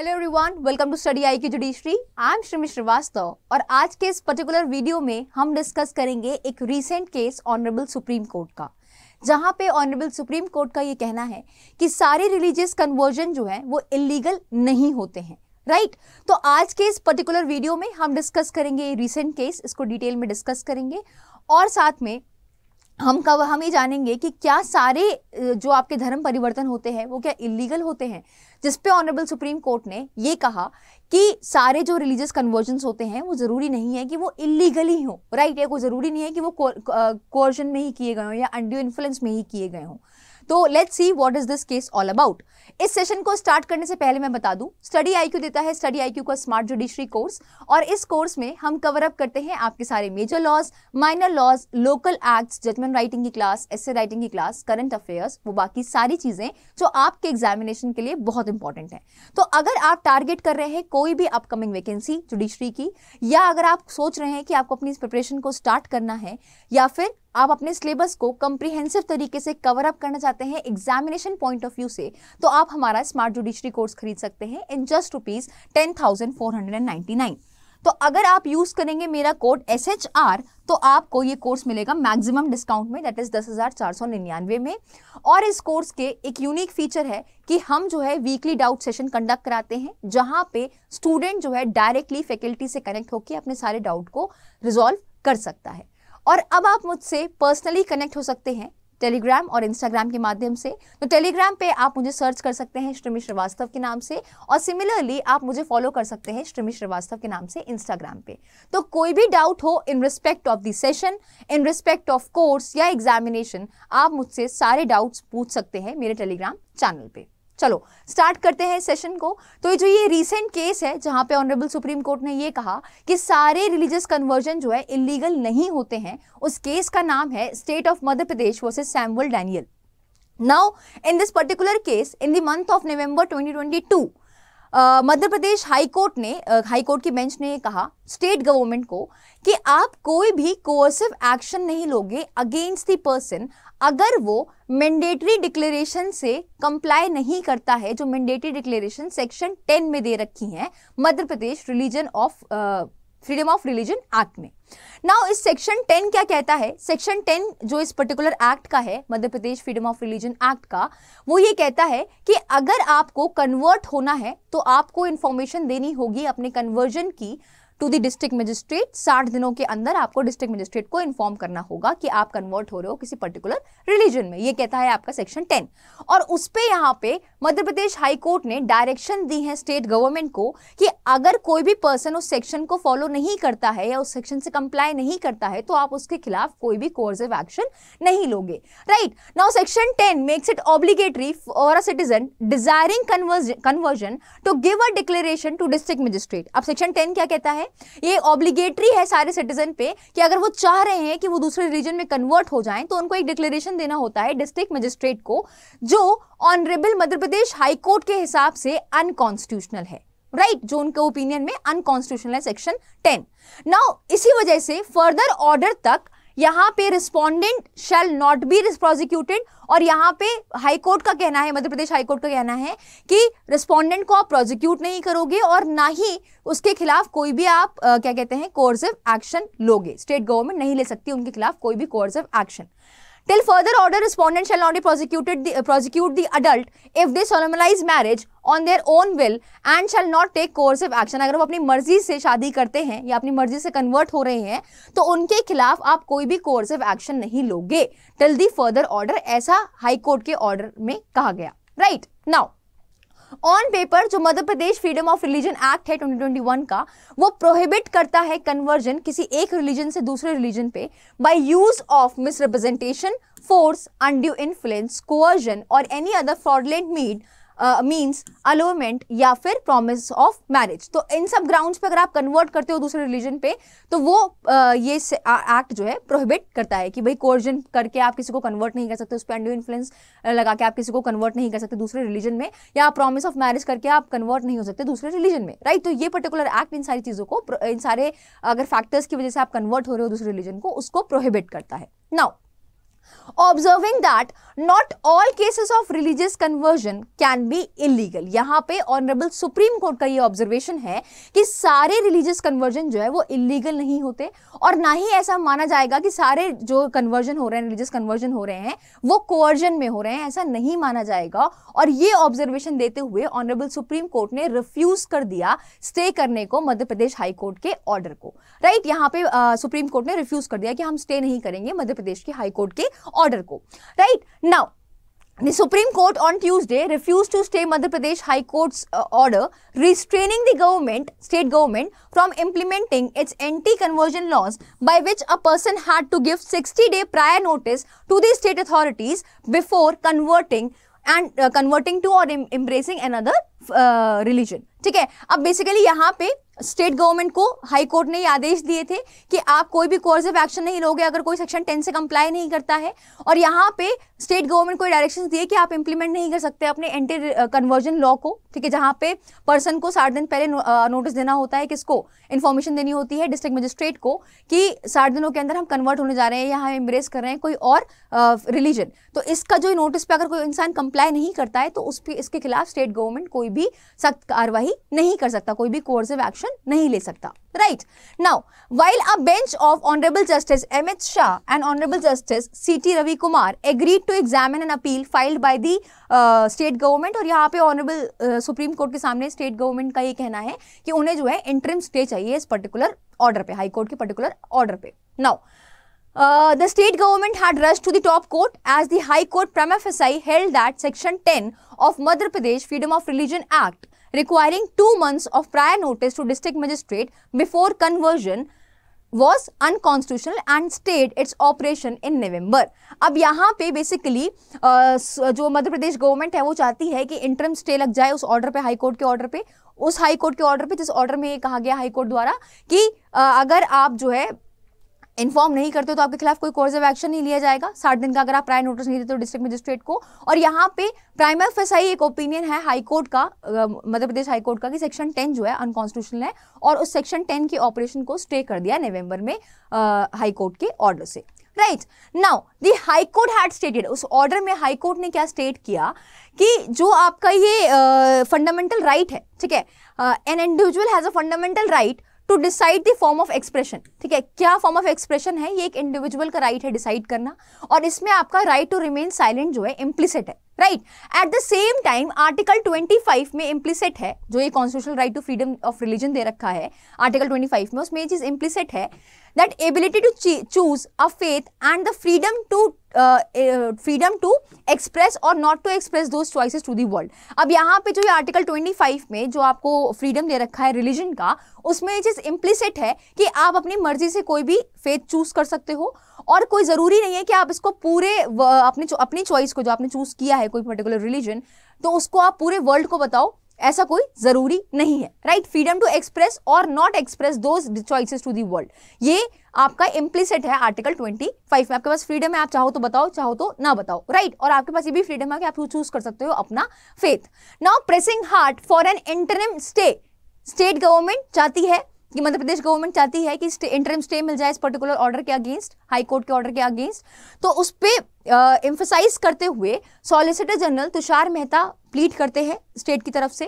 Hello everyone welcome to study IQ judiciary I am Shrimi Srivastava और आज के इस पर्टिकुलर वीडियो में हम डिस्कस करेंगे एक recent case honourable Supreme Court का जहां पे ऑनरेबल सुप्रीम कोर्ट का ये कहना है कि सारे रिलीजियस कन्वर्जन जो है वो इलीगल नहीं होते हैं राइट right? तो आज के इस पर्टिकुलर वीडियो में हम डिस्कस करेंगे ये रिसेंट केस इसको डिटेल में डिस्कस करेंगे और साथ में हम कब हम ये जानेंगे कि क्या सारे जो आपके धर्म परिवर्तन होते हैं वो क्या इलीगल होते हैं जिस पे ऑनरेबल सुप्रीम कोर्ट ने ये कहा कि सारे जो रिलीजियस कन्वर्जन्स होते हैं वो ज़रूरी नहीं है कि वो इलीगल ही हो राइट है कोई ज़रूरी नहीं है कि वो कोर्जन में ही किए गए हों या अंडियो इन्फ्लुएंस में ही किए गए हों तो let's see what is this case all about इस सेशन को स्टार्ट करने से पहले मैं बता दूं स्टडी आईक्यू देता है स्टडी आईक्यू का स्मार्ट जुडिशरी कोर्स और इस कोर्स में हम कवर अप करते हैं आपके सारे major laws minor laws local acts judgement writing की क्लास एसे राइटिंग की क्लास करंट अफेयर्स वो बाकी सारी चीजें जो आपके एग्जामिनेशन के लिए बहुत इंपॉर्टेंट है तो अगर आप टारगेट कर रहे हैं कोई भी अपकमिंग वैकेंसी जुडिशरी की या अगर आप सोच रहे हैं कि आपको अपनी इस प्रिपरेशन को स्टार्ट करना है या फिर आप अपने सिलेबस को कम्प्रीहेंसिव तरीके से कवर अप करना चाहते हैं एग्जामिनेशन पॉइंट ऑफ व्यू से तो आप हमारा स्मार्ट जुडिशरी कोर्स खरीद सकते हैं in just rupees ten thousand four hundred and ninety nine तो अगर आप यूज़ करेंगे मेरा कोड एस एच आर तो आपको ये कोर्स मिलेगा मैक्सिमम डिस्काउंट में दैट इज़ दस हज़ार चार सौ निन्यानवे में और इस कोर्स के एक यूनिक फीचर है कि हम जो है वीकली डाउट सेशन कंडक्ट कराते हैं जहां पे स्टूडेंट जो है डायरेक्टली फैकल्टी से कनेक्ट होकर अपने सारे डाउट को रिजोल्व कर सकता है और अब आप मुझसे पर्सनली कनेक्ट हो सकते हैं टेलीग्राम और इंस्टाग्राम के माध्यम से तो टेलीग्राम पे आप मुझे सर्च कर सकते हैं श्रीमी श्रीवास्तव के नाम से और सिमिलरली आप मुझे फॉलो कर सकते हैं श्रीमी श्रीवास्तव के नाम से इंस्टाग्राम पे तो कोई भी डाउट हो in respect of the session in respect of course या एग्जामिनेशन आप मुझसे सारे डाउट्स पूछ सकते हैं मेरे टेलीग्राम चैनल पर चलो स्टार्ट करते हैं सेशन को तो ये जो ये रीसेंट केस है जहां पे ऑनरेबल सुप्रीम कोर्ट ने ये कहा कि सारे रिलीजियस कन्वर्जन जो है इलीगल नहीं होते हैं उस केस का नाम है state of Madhya Pradesh versus Samuel Daniel now in this particular case in the month of November 2022 Madhya Pradesh high court ने हाई कोर्ट की बेंच ने ये कहा स्टेट गवर्नमेंट को कि आप कोई भी कोअर्सिव एक्शन नहीं लोगे अगेंस्ट द पर्सन अगर वो मैंडेटरी डिक्लेरेशन से कंप्लाई नहीं करता है जो मैंडेटरी डिक्लेरेशन सेक्शन टेन में दे रखी है Madhya Pradesh religion of freedom of religion act में नाउ इस सेक्शन 10 क्या कहता है सेक्शन 10 जो इस पर्टिकुलर एक्ट का है Madhya Pradesh freedom of religion act का वो ये कहता है कि अगर आपको कन्वर्ट होना है तो आपको इंफॉर्मेशन देनी होगी अपने कन्वर्जन की टू द डिस्ट्रिक्ट मजिस्ट्रेट साठ दिनों के अंदर आपको डिस्ट्रिक्ट मजिस्ट्रेट को इन्फॉर्म करना होगा कि आप कन्वर्ट हो रहे हो किसी पर्टिकुलर रिलीजन में ये कहता है आपका सेक्शन टेन और उस पर यहाँ पे मध्य प्रदेश हाईकोर्ट ने डायरेक्शन दी है स्टेट गवर्नमेंट को कि अगर कोई भी पर्सन उस सेक्शन को फॉलो नहीं करता है या उस सेक्शन से कंप्लाई नहीं करता है तो आप उसके खिलाफ कोई भी कोर्सिव एक्शन नहीं लोगे right now section ten makes it obligatory for a citizen desiring conversion to give a declaration to district magistrate अब सेक्शन टेन क्या कहता है ये ऑब्लिगेटरी है सारे सिटीजन पे कि अगर वो चाह रहे हैं कि वो दूसरे रीजन में कन्वर्ट हो जाएं तो उनको एक डिक्लेरेशन देना होता है डिस्ट्रिक्ट मजिस्ट्रेट को जो ऑनरेबल मध्य प्रदेश हाईकोर्ट के हिसाब से अनकॉन्स्टिट्यूशनल है राइट right, जो उनके ओपिनियन में अनकॉन्स्टिट्यूशनल है सेक्शन टेन नाउ इसी वजह से फर्दर ऑर्डर तक यहाँ पे respondent shall not be prosecuted और यहाँ पे हाई कोर्ट का कहना है मध्य प्रदेश हाई कोर्ट का कहना है कि रिस्पॉन्डेंट को आप प्रोजिक्यूट नहीं करोगे और ना ही उसके खिलाफ कोई भी आप आ, क्या कहते हैं कोर्सिव एक्शन लोगे स्टेट गवर्नमेंट नहीं ले सकती उनके खिलाफ कोई भी coercive action Till further order, respondent shall not be prosecuted the, uh, prosecute the adult if they solemnize marriage on their own will and shall not take coercive action. अगर वो अपनी मर्जी से शादी करते हैं या अपनी मर्जी से convert हो रहे हैं तो उनके खिलाफ आप कोई भी कोर्सिव action नहीं लोगे till the further order ऐसा high court के order में कहा गया right, now ऑन पेपर जो Madhya Pradesh freedom of religion act है 2021 का वो प्रोहिबिट करता है कन्वर्जन किसी एक रिलीजन से दूसरे रिलीजन पे by use of misrepresentation force undue influence coercion और एनी अदर फ्रॉडलेंट मीड मीन्स अलोमेंट या फिर प्रोमिस ऑफ मैरिज तो इन सब ग्राउंड पे अगर आप कन्वर्ट करते हो दूसरे रिलीजन पे तो वो uh, ये एक्ट जो है प्रोहिबिट करता है कि भाई कोर्जन करके आप किसी को कन्वर्ट नहीं कर सकते उस पर एंडो इन्फ्लुएंस लगा के आप किसी को कन्वर्ट नहीं कर सकते दूसरे रिलीजन में या प्रोमिस ऑफ मैरिज करके आप कन्वर्ट नहीं हो सकते दूसरे रिलीजन में राइट तो ये पर्टिकुलर एक्ट इन सारी चीज़ों को इन सारे अगर फैक्टर्स की वजह से आप कन्वर्ट हो रहे हो दूसरे रिलीजन को उसको प्रोहिबिट करता है now observing that not all cases of religious conversion can be illegal यहाँ पे ऑनरेबल सुप्रीम कोर्ट का ये ऑब्जर्वेशन है कि सारे रिलीजियस कन्वर्जन जो है वो इलीगल नहीं होते और ना ही ऐसा माना जाएगा कि सारे जो कन्वर्जन हो रहे हैं रिलीजियस कन्वर्जन हो रहे हैं वो कोअर्जन में हो रहे हैं ऐसा नहीं माना जाएगा और ये ऑब्जर्वेशन देते हुए ऑनरेबल सुप्रीम कोर्ट ने रिफ्यूज कर दिया स्टे करने को मध्य प्रदेश हाईकोर्ट के ऑर्डर को राइट right? यहाँ पे सुप्रीम कोर्ट ने रिफ्यूज कर दिया कि हम स्टे नहीं करेंगे मध्य प्रदेश की हाईकोर्ट के ऑर्डर को right now The Supreme Court on Tuesday refused to stay Madhya Pradesh High Court's uh, order restraining the government, state government, from implementing its anti-conversion laws by which a person had to give 60-day prior notice to the state authorities before converting and uh, converting to or em embracing another uh, religion. ठीक है अब basically यहाँ पे state government को high court ने ये आदेश दिए थे कि आप कोई भी कोर्स ऑफ एक्शन नहीं लोगे अगर कोई सेक्शन टेन से कंप्लाई नहीं करता है और यहाँ पे स्टेट गवर्नमेंट को डायरेक्शन दिए कि आप इंप्लीमेंट नहीं कर सकते अपने एंटी कन्वर्जन लॉ को ठीक है जहाँ पे पर्सन को साठ दिन पहले नोटिस uh, देना होता है किसको इन्फॉर्मेशन देनी होती है डिस्ट्रिक्ट मजिस्ट्रेट को कि साठ दिनों के अंदर हम कन्वर्ट होने जा रहे हैं या हम एम्ब्रेस कर रहे हैं कोई और रिलीजन uh, तो इसका जो नोटिस पे अगर कोई इंसान कंप्लाई नहीं करता है तो उस पर इसके खिलाफ स्टेट गवर्नमेंट कोई भी सख्त कार्रवाई नहीं कर सकता कोई भी कोर्स ऑफ एक्शन डिसीजन नहीं ले सकता right now while a bench of honourable justice M H Shah and honourable justice C T Ravi Kumar agreed to examine an appeal filed by the state government और यहाँ पे ऑनरेबल सुप्रीम कोर्ट के सामने state government का ये कहना है कि उन्हें जो है इंटरम स्टे चाहिए इस पर्टिकुलर ऑर्डर पे हाई कोर्ट के पर्टिकुलर ऑर्डर पे now the state government had rush to the top court as the high court Court held that section ten of Madhya Pradesh freedom of religion act requiring two months of prior notice to district magistrate before conversion was unconstitutional and stayed its operation in November अब यहाँ पे basically जो मध्य प्रदेश government है वो चाहती है कि interim stay लग जाए उस ऑर्डर पे हाई कोर्ट के ऑर्डर पे उस हाई कोर्ट के ऑर्डर पे जिस ऑर्डर में ये कहा गया हाई कोर्ट द्वारा कि अगर आप जो है इन्फॉर्म नहीं करते हो तो आपके खिलाफ कोई कोर्स ऑफ एक्शन नहीं लिया जाएगा साठ दिन का अगर आप प्राय नोटिस नहीं देते तो डिस्ट्रिक्ट मजिस्ट्रेट को और यहाँ पे प्राइमर आई एक ओपिनियन है हाईकोर्ट का मध्य प्रदेश हाईकोर्ट का कि सेक्शन टेन जो है अनकॉन्स्टिट्यूशनल है और उस सेक्शन टेन के ऑपरेशन को स्टे कर दिया नवंबर में हाईकोर्ट के ऑर्डर से right now the high court had stated उस ऑर्डर में हाईकोर्ट ने क्या स्टेट किया कि जो आपका ये फंडामेंटल uh, राइट right है ठीक है an individual has a fundamental right to decide the form of expression ठीक है क्या फॉर्म ऑफ एक्सप्रेशन है ये एक इंडिविजुअल का राइट right है डिसाइड करना और इसमें आपका राइट टू रिमेन साइलेंट जो है इम्प्लीसिट है right at the same time article 25 में इम्प्लिसिट है जो ये constitutional right to freedom of religion दे रखा है आर्टिकल 25 में उसमें ये चीज इम्प्लिसिट है that ability to choose a faith and the freedom to freedom to express और not to express those choices to the world अब यहाँ पे जो ये आर्टिकल 25 में जो आपको फ्रीडम दे रखा है रिलीजन का उसमें ये चीज़ इम्प्लिसिट है कि आप अपनी मर्जी से कोई भी फेथ चूज कर सकते हो और कोई ज़रूरी नहीं है कि आप इसको पूरे अपने चो, अपनी चॉइस को जो आपने चूज़ किया है कोई पर्टिकुलर रिलीजन तो उसको आप पूरे वर्ल्ड को बताओ ऐसा कोई ज़रूरी नहीं है राइट फ्रीडम टू एक्सप्रेस और not express those choices to the world ये आपका इम्प्लीसिट है आर्टिकल 25 में आपके पास फ्रीडम है आप चाहो तो बताओ चाहो तो ना बताओ राइट right? और आपके पास ये भी फ्रीडम है कि आप चूज कर सकते हो अपना faith now pressing hard for an interim stay state government चाहती है कि मध्य प्रदेश गवर्नमेंट चाहती है कि इंटरम स्टे मिल जाए इस पर्टिकुलर ऑर्डर के अगेंस्ट हाई कोर्ट के ऑर्डर के अगेंस्ट तो उस पर इम्फोसाइज करते हुए solicitor general Tushar Mehta plead करते हैं स्टेट की तरफ से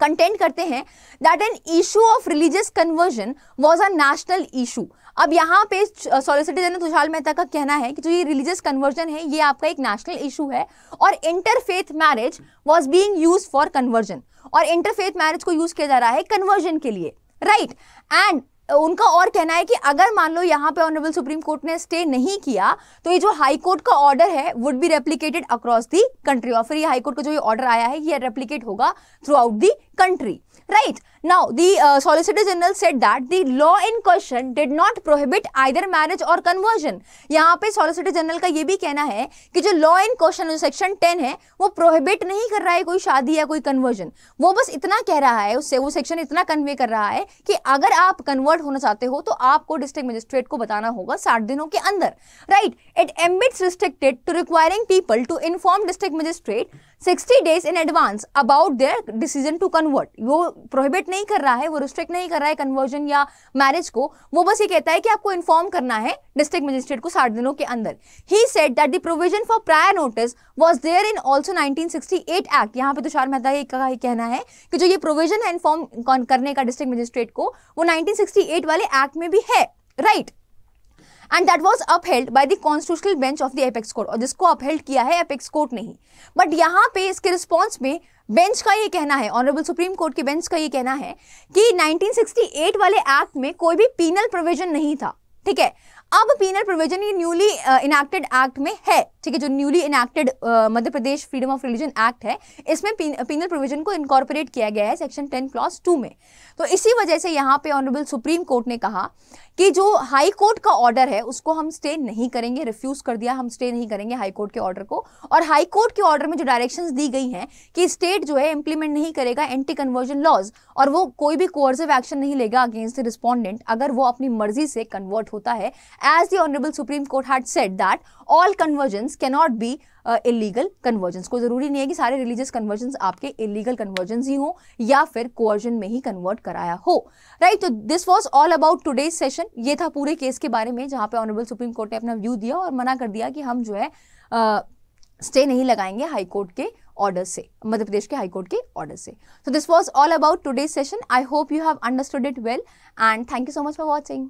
कंटेंट करते हैं that an issue of religious conversion was a national issue अब यहाँ पे सॉलिसिटर जनरल तुषार मेहता का कहना है कि जो ये रिलीजियस कन्वर्जन है ये आपका एक नेशनल इशू है और interfaith marriage was being use for conversion और इंटरफेथ मैरिज को यूज किया जा रहा है कन्वर्जन के लिए राइट एंड uh, उनका और कहना है कि अगर मान लो यहाँ पे ऑनरेबल सुप्रीम कोर्ट ने स्टे नहीं किया तो ये जो हाई कोर्ट का ऑर्डर है would be replicated across the country और फिर ये हाई कोर्ट का जो ये ऑर्डर आया है ये रेप्लीकेट होगा throughout the country right now the uh, solicitor general said that the law in question did not prohibit either marriage or conversion yahan pe solicitor general ka ye bhi kehna hai ki jo law in question जो section 10 hai wo prohibit nahi kar raha hai koi shaadi ya koi conversion wo bas itna keh raha hai usse wo section itna convey kar raha hai ki agar aap convert hona chahte ho to aapko district magistrate ko batana hoga 60 dino ke andar right it embeds restricted to requiring people to inform district magistrate 60 days in advance about their decision to convert वो prohibit नहीं कर रहा है वो restrict नहीं कर रहा है कन्वर्जन या मैरिज को वो बस ये कहता है कि आपको इन्फॉर्म करना है डिस्ट्रिक्ट मजिस्ट्रेट को साठ दिनों के अंदर ही said that the provision for prior notice was there in also at act यहाँ पे तुषार तो मेहता का ही कहना है कि जो ये प्रोविजन है इन्फॉर्म करने का डिस्ट्रिक्ट मजिस्ट्रेट को वो एट वाले एक्ट में भी है right right? And that was upheld by the constitutional bench of the apex court और जिसको अपहेल्ड किया है एपेक्स कोर्ट ने ही बट यहाँ पे इसके रिस्पॉन्स में बेंच का ये कहना है ऑनरेबल सुप्रीम कोर्ट के बेंच का ये कहना है कि 1968 वाले एक्ट में कोई भी पीनल प्रोविजन नहीं था ठीक है अब पीनल प्रोविजन ये न्यूली इनैक्टेड एक्ट में है ठीक है जो newly enacted Madhya Pradesh freedom of religion act है इसमें पीनल प्रोविजन को इनकॉर्पोरेट किया गया है सेक्शन टेन क्लॉज टू में तो इसी वजह से यहाँ पे ऑनरेबल सुप्रीम कोर्ट ने कहा कि जो हाई कोर्ट का ऑर्डर है उसको हम स्टे नहीं करेंगे रिफ्यूज कर दिया हम स्टे नहीं करेंगे हाई कोर्ट के ऑर्डर को और हाई कोर्ट के ऑर्डर में जो डायरेक्शंस दी गई हैं कि स्टेट जो है इंप्लीमेंट नहीं करेगा एंटी कन्वर्जन लॉज और वो कोई भी कोर्सिव एक्शन नहीं लेगा अगेंस्ट द रिस्पॉन्डेंट अगर वो अपनी मर्जी से कन्वर्ट होता है as the honourable Supreme Court had said that all conversion cannot be illegal conversions को ज़रूरी नहीं है कि सारे रिलीजियस कन्वर्जन आपके इलीगल कन्वर्जन ही हो या फिर कोर्जन में ही कन्वर्ट कराया हो राइट तो this was all about today's session ये था पूरे केस के बारे में जहां पे ऑनरेबल सुप्रीम कोर्ट ने अपना व्यू दिया और मना कर दिया कि हम जो है स्टे uh, स्टे नहीं लगाएंगे हाईकोर्ट के ऑर्डर से मध्य प्रदेश के हाईकोर्ट के ऑर्डर से so this was all about today's session I hope you have understood it well and thank you so much for watching